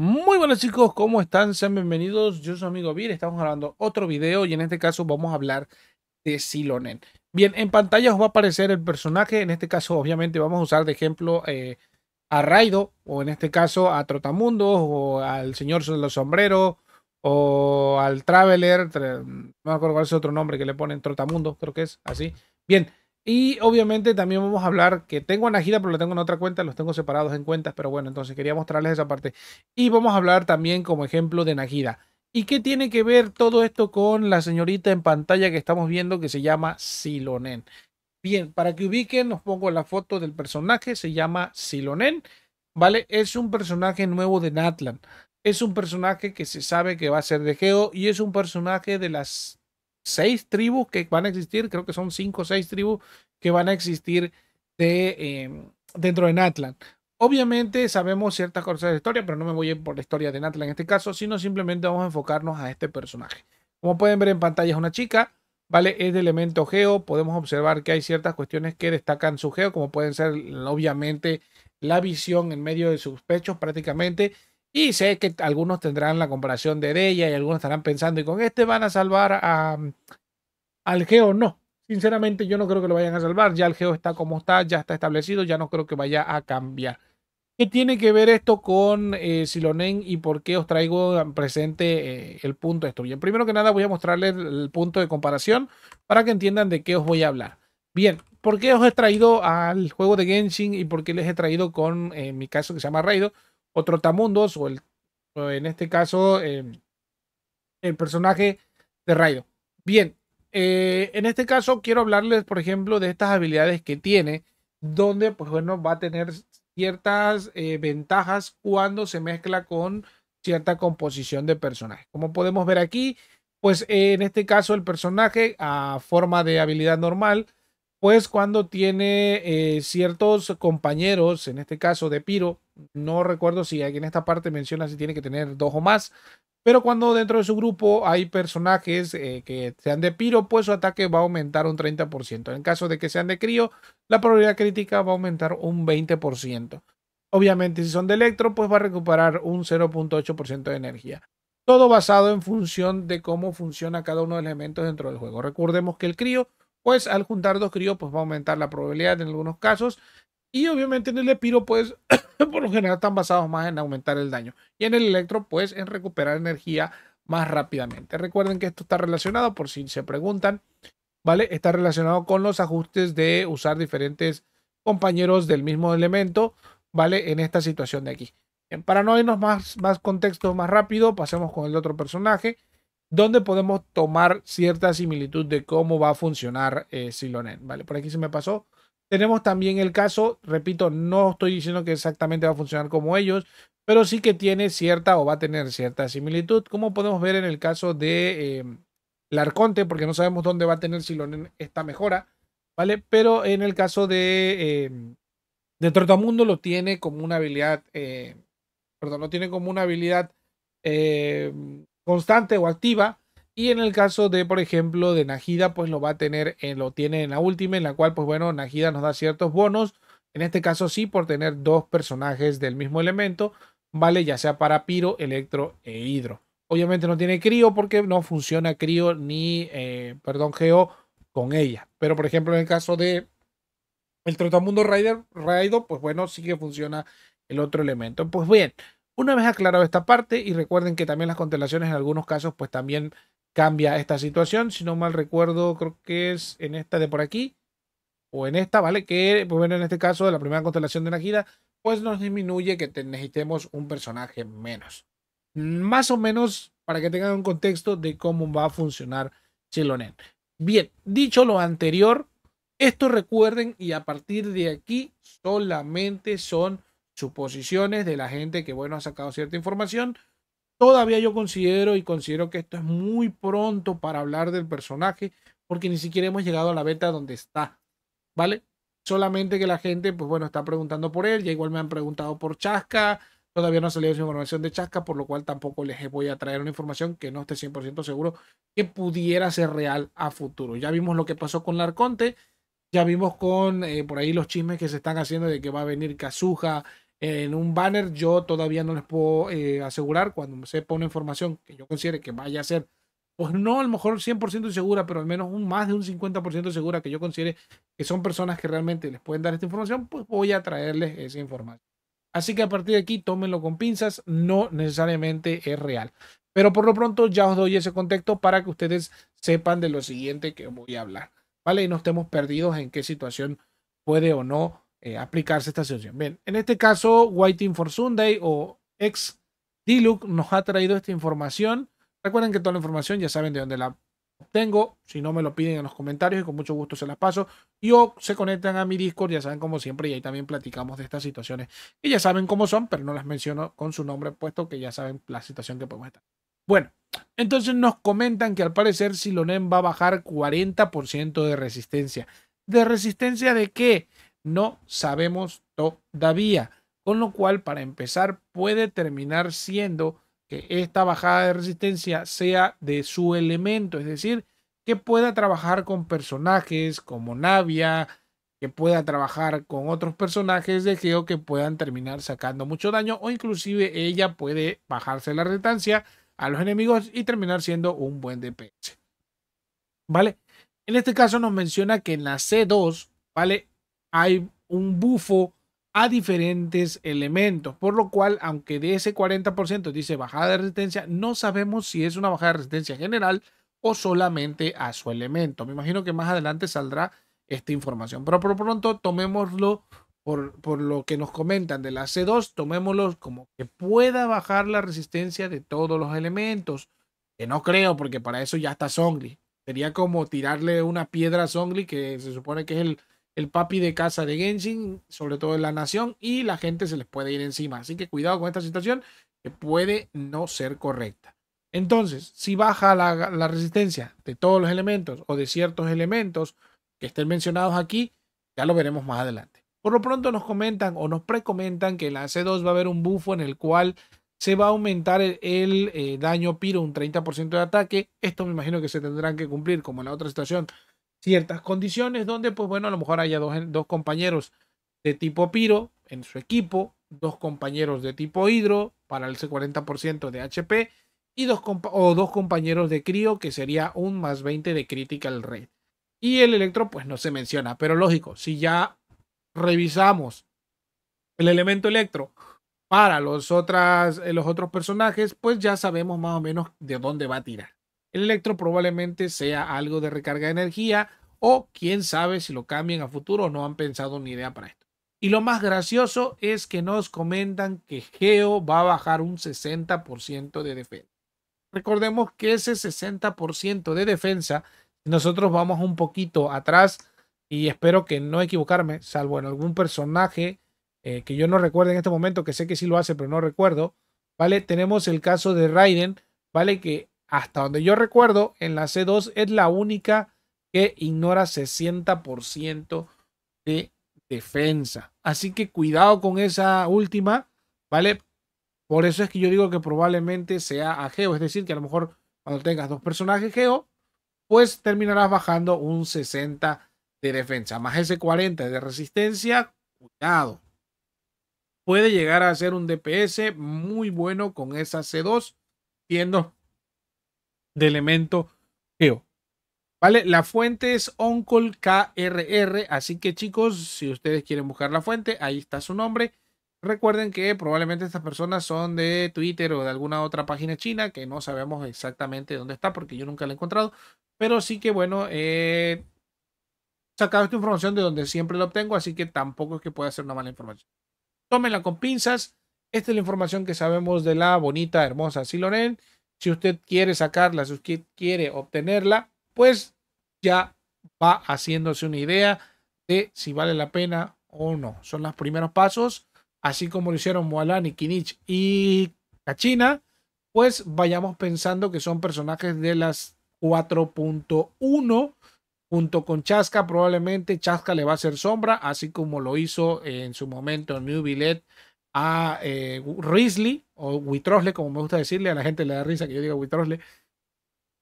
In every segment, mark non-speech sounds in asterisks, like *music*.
Muy buenas chicos, ¿cómo están? Sean bienvenidos, yo soy amigo Vir, estamos grabando otro video y en este caso vamos a hablar de Silonen. Bien, en pantalla os va a aparecer el personaje, en este caso obviamente vamos a usar de ejemplo eh, a Raido, o en este caso a Trotamundos, o al Señor de los Sombreros, o al Traveler, no me acuerdo cuál es otro nombre que le ponen Trotamundo, creo que es así. Bien, y obviamente también vamos a hablar que tengo a gira, pero lo tengo en otra cuenta, los tengo separados en cuentas, pero bueno, entonces quería mostrarles esa parte. Y vamos a hablar también como ejemplo de Najida. ¿Y qué tiene que ver todo esto con la señorita en pantalla que estamos viendo que se llama Silonen? Bien, para que ubiquen, nos pongo la foto del personaje, se llama Silonen, ¿vale? Es un personaje nuevo de Natlan. Es un personaje que se sabe que va a ser de Geo y es un personaje de las seis tribus que van a existir, creo que son cinco o seis tribus que van a existir de, em, dentro de Natlan. Obviamente sabemos ciertas cosas de historia, pero no me voy a ir por la historia de Natlan en este caso, sino simplemente vamos a enfocarnos a este personaje. Como pueden ver en pantalla es una chica, ¿vale? Es de elemento geo, podemos observar que hay ciertas cuestiones que destacan su geo, como pueden ser obviamente la visión en medio de sus pechos prácticamente y sé que algunos tendrán la comparación de ella y algunos estarán pensando, ¿y con este van a salvar a, mm, al Geo? No, sinceramente yo no creo que lo vayan a salvar. Ya el Geo está como está, ya está establecido, ya no creo que vaya a cambiar. ¿Qué tiene que ver esto con eh, Silonen y por qué os traigo presente eh, el punto de esto? Bien, primero que nada voy a mostrarles el punto de comparación para que entiendan de qué os voy a hablar. Bien, ¿por qué os he traído al juego de Genshin y por qué les he traído con, eh, mi caso que se llama Raido? o Trotamundos, o, el, en este caso em, el personaje de Raido. Bien, eh, en este caso quiero hablarles, por ejemplo, de estas habilidades que tiene, donde, pues bueno, va a tener ciertas eh, ventajas cuando se mezcla con cierta composición de personaje. Como podemos ver aquí, pues en este caso el personaje a forma de habilidad normal, pues cuando tiene eh, ciertos compañeros, en este caso de Piro, no recuerdo si alguien en esta parte menciona si tiene que tener dos o más. Pero cuando dentro de su grupo hay personajes eh, que sean de piro, pues su ataque va a aumentar un 30%. En caso de que sean de crío, la probabilidad crítica va a aumentar un 20%. Obviamente, si son de electro, pues va a recuperar un 0.8% de energía. Todo basado en función de cómo funciona cada uno de los elementos dentro del juego. Recordemos que el crío, pues al juntar dos críos, pues va a aumentar la probabilidad en algunos casos. Y obviamente en el Epiro, pues, *coughs* por lo general están basados más en aumentar el daño. Y en el Electro, pues, en recuperar energía más rápidamente. Recuerden que esto está relacionado, por si se preguntan, ¿vale? Está relacionado con los ajustes de usar diferentes compañeros del mismo elemento, ¿vale? En esta situación de aquí. para no irnos más, más contexto más rápido, pasemos con el otro personaje, donde podemos tomar cierta similitud de cómo va a funcionar eh, Silonen, ¿vale? Por aquí se me pasó tenemos también el caso, repito, no estoy diciendo que exactamente va a funcionar como ellos, pero sí que tiene cierta o va a tener cierta similitud, como podemos ver en el caso de eh, Larconte, porque no sabemos dónde va a tener lo esta mejora, ¿vale? Pero en el caso de, eh, de Trotamundo lo tiene como una habilidad, eh, perdón, lo tiene como una habilidad em, constante o activa, y en el caso de, por ejemplo, de Najida, pues lo va a tener, lo tiene en la última, en la cual, pues bueno, Najida nos da ciertos bonos. En este caso sí, por tener dos personajes del mismo elemento, ¿vale? Ya sea para Piro, Electro e Hidro. Obviamente no tiene Crío porque no funciona Crío ni, eh, perdón, Geo con ella. Pero, por ejemplo, en el caso de el Trotamundo Raider, Raido, pues bueno, sí que funciona el otro elemento. Pues bien, una vez aclarado esta parte, y recuerden que también las constelaciones en algunos casos, pues también cambia esta situación. Si no mal recuerdo, creo que es en esta de por aquí o en esta, ¿vale? Que, pues bueno, en este caso, de la primera constelación de la gira, pues nos disminuye que necesitemos un personaje menos. Más o menos para que tengan un contexto de cómo va a funcionar Chilonen. Bien, dicho lo anterior, esto recuerden y a partir de aquí solamente son suposiciones de la gente que, bueno, ha sacado cierta información Todavía yo considero y considero que esto es muy pronto para hablar del personaje porque ni siquiera hemos llegado a la beta donde está, ¿vale? Solamente que la gente, pues bueno, está preguntando por él, ya igual me han preguntado por Chasca, todavía no ha salido esa información de Chasca, por lo cual tampoco les voy a traer una información que no esté 100% seguro que pudiera ser real a futuro. Ya vimos lo que pasó con Larconte, ya vimos con eh, por ahí los chismes que se están haciendo de que va a venir Kazuha en un banner, yo todavía no les puedo eh, asegurar cuando se pone información que yo considere que vaya a ser, pues no a lo mejor 100% segura, pero al menos un más de un 50% segura que yo considere que son personas que realmente les pueden dar esta información, pues voy a traerles esa información. Así que a partir de aquí, tómenlo con pinzas, no necesariamente es real. Pero por lo pronto ya os doy ese contexto para que ustedes sepan de lo siguiente que voy a hablar, ¿vale? Y no estemos perdidos en qué situación puede o no eh, aplicarse esta situación, Bien, en este caso, Waiting for Sunday o ex Diluc nos ha traído esta información. Recuerden que toda la información ya saben de dónde la obtengo. Si no, me lo piden en los comentarios y con mucho gusto se las paso. Yo se conectan a mi Discord, ya saben como siempre, y ahí también platicamos de estas situaciones que ya saben cómo son, pero no las menciono con su nombre, puesto que ya saben la situación que podemos estar. Bueno, entonces nos comentan que al parecer Silonen va a bajar 40% de resistencia. ¿De resistencia de qué? No sabemos todavía. Con lo cual, para empezar, puede terminar siendo que esta bajada de resistencia sea de su elemento, es decir, que pueda trabajar con personajes como Navia, que pueda trabajar con otros personajes de Geo que puedan terminar sacando mucho daño o inclusive ella puede bajarse la resistencia a los enemigos y terminar siendo un buen DPS. ¿Vale? En este caso nos menciona que en la C2, ¿vale? hay un bufo a diferentes elementos, por lo cual, aunque de ese 40% dice bajada de resistencia, no sabemos si es una bajada de resistencia general o solamente a su elemento. Me imagino que más adelante saldrá esta información, pero por pronto tomémoslo por, por lo que nos comentan de la C2, tomémoslo como que pueda bajar la resistencia de todos los elementos, que no creo, porque para eso ya está Zongli. Sería como tirarle una piedra a Zongli, que se supone que es el el papi de casa de Genshin, sobre todo en la nación, y la gente se les puede ir encima. Así que cuidado con esta situación que puede no ser correcta. Entonces, si baja la, resistencia de todos los elementos o de ciertos elementos que estén mencionados aquí, ya lo veremos más adelante. Por lo pronto nos comentan o nos precomentan que en la C2 va a haber un bufo en el cual se va a aumentar el, eh, daño piro un 30% de ataque. Esto me imagino que se tendrán que cumplir como en la otra situación ciertas condiciones donde, pues bueno, a lo mejor haya dos, dos compañeros de tipo piro en su equipo, dos compañeros de tipo hidro para el 40% de HP y dos, o dos compañeros de crío que sería un más 20 de crítica al rey Y el electro pues no se menciona, pero lógico, si ya revisamos el elemento electro para los, otras, eh, los otros personajes, pues ya sabemos más o menos de dónde va a tirar. El electro probablemente sea algo de recarga de energía o quién sabe si lo cambian a futuro no han pensado ni idea para esto. Y lo más gracioso es que nos comentan que Geo va a bajar un 60% de defensa. Recordemos que ese 60% de defensa, nosotros vamos un poquito atrás y espero que no equivocarme, salvo en algún personaje eh, que yo no recuerdo en este momento, que sé que sí lo hace, pero no recuerdo. ¿Vale? Tenemos el caso de Raiden, ¿vale? Que hasta donde yo recuerdo, en la C2 es la única que ignora 60% de defensa. Así que cuidado con esa última, ¿vale? Por eso es que yo digo que probablemente sea a geo, es decir, que a lo mejor cuando tengas dos personajes geo, pues terminarás bajando un 60 de defensa, más ese 40 de resistencia, cuidado. Puede llegar a ser un DPS muy bueno con esa C2, siendo de elemento geo. ¿Vale? La fuente es Oncol KRR, así que chicos, si ustedes quieren buscar la fuente, ahí está su nombre. Recuerden que probablemente estas personas son de Twitter o de alguna otra página china que no sabemos exactamente dónde está porque yo nunca la he encontrado, pero sí que bueno, eh, sacado esta información de donde siempre la obtengo, así que tampoco es que pueda ser una mala información. Tómenla con pinzas. Esta es la información que sabemos de la bonita, hermosa Siloren. Si usted quiere sacarla, si usted quiere obtenerla, pues ya va haciéndose una idea de si vale la pena o no. Son los primeros pasos, así como lo hicieron Moalani, Kinich y Kachina, pues vayamos pensando que son personajes de las 4.1 junto con Chasca. Probablemente Chasca le va a hacer sombra, así como lo hizo en su momento New Billet a Risley eh, o Witrosle, como me gusta decirle, a la gente le da risa que yo diga Witrosle.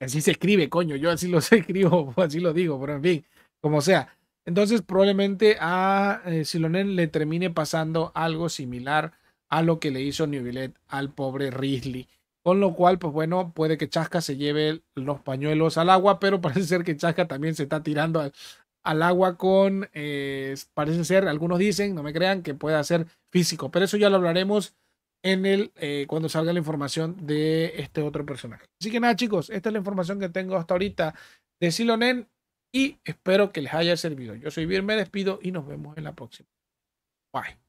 Así se escribe, coño, yo así lo *laughs* escribo, así lo digo, pero en fin, como sea. Entonces probablemente a eh, Silonen le termine pasando algo similar a lo que le hizo Nubilet al pobre Risley. Con lo cual, pues bueno, puede que Chasca se lleve los pañuelos al agua, pero *laughs* parece ser que Chasca también se está tirando a al agua con, eh, parece ser, algunos dicen, no me crean, que pueda ser físico, pero eso ya lo hablaremos en el, eh, cuando salga la información de este otro personaje. Así que nada chicos, esta es la información que tengo hasta ahorita de Silonen y espero que les haya servido. Yo soy Vir, me despido y nos vemos en la próxima. Bye.